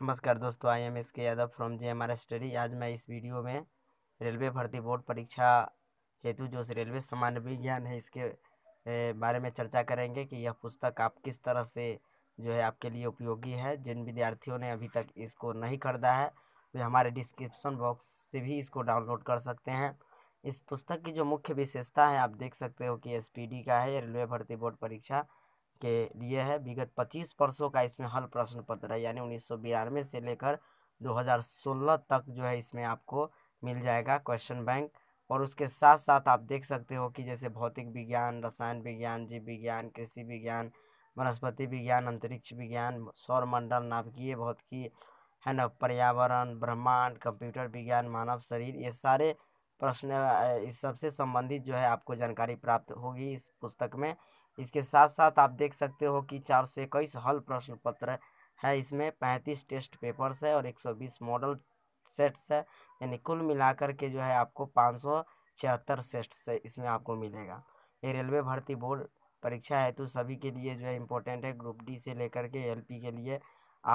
नमस्कार दोस्तों आई am S K Yadav from J M R study आज मैं इस वीडियो में रेलवे भर्ती बोर्ड परीक्षा हेतु जो रेलवे सामान्य विज्ञान है इसके बारे में चर्चा करेंगे कि यह पुस्तक आप किस तरह से जो है आपके लिए उपयोगी है जिन विद्यार्थियों ने अभी तक इसको नहीं खरीदा है वे हमारे डिस्क्रिप्सन बॉक्स से भी इसको डाउनलोड कर सकते हैं इस पुस्तक की जो मुख्य विशेषता है आप देख सकते हो कि एस का है रेलवे भर्ती बोर्ड परीक्षा के लिए है विगत 25 वर्षों का इसमें हल प्रश्न पत्र है यानी उन्नीस से लेकर 2016 तक जो है इसमें आपको मिल जाएगा क्वेश्चन बैंक और उसके साथ साथ आप देख सकते हो कि जैसे भौतिक विज्ञान रसायन विज्ञान जीव विज्ञान कृषि विज्ञान वनस्पति विज्ञान अंतरिक्ष विज्ञान सौरमंडल नाभिकीय भौतिकी है ना पर्यावरण ब्रह्मांड कंप्यूटर विज्ञान मानव शरीर ये सारे प्रश्न इस सबसे संबंधित जो है आपको जानकारी प्राप्त होगी इस पुस्तक में इसके साथ साथ आप देख सकते हो कि चार सौ इक्कीस हल प्रश्न पत्र है इसमें पैंतीस टेस्ट पेपर्स है और एक सौ बीस मॉडल सेट्स है यानी कुल मिलाकर के जो है आपको पाँच सौ छिहत्तर सेट्स से इसमें आपको मिलेगा ये रेलवे भर्ती बोर्ड परीक्षा हेतु सभी के लिए जो है इम्पोर्टेंट है ग्रुप डी से लेकर के एल के लिए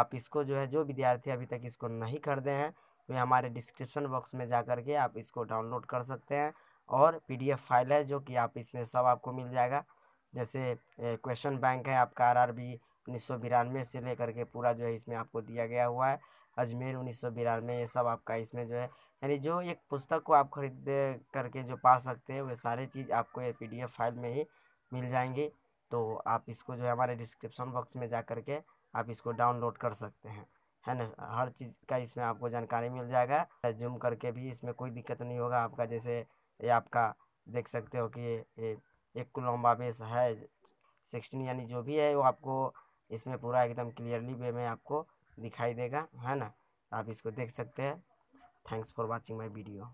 आप इसको जो है जो विद्यार्थी अभी तक इसको नहीं खरीदे हैं वे हमारे डिस्क्रिप्शन बॉक्स में जा कर के आप इसको डाउनलोड कर सकते हैं और पीडीएफ फाइल है जो कि आप इसमें सब आपको मिल जाएगा जैसे क्वेश्चन बैंक है आपका आर आर बी उन्नीस सौ बिरानवे से लेकर के पूरा जो है इसमें आपको दिया गया हुआ है अजमेर उन्नीस सौ बिरानवे ये सब आपका इसमें जो है यानी जो एक पुस्तक को आप खरीद करके जो पा सकते हैं वे सारे चीज़ आपको ये पी फाइल में ही मिल जाएंगे तो आप इसको जो है हमारे डिस्क्रिप्शन बॉक्स में जा कर के आप इसको डाउनलोड कर सकते हैं है ना हर चीज़ का इसमें आपको जानकारी मिल जाएगा जूम करके भी इसमें कोई दिक्कत नहीं होगा आपका जैसे ये आपका देख सकते हो कि ये, ये एक कुलम्बा बेस है सिक्सटीन यानी जो भी है वो आपको इसमें पूरा एकदम क्लियरली वे में आपको दिखाई देगा है ना आप इसको देख सकते हैं thanks for watching my video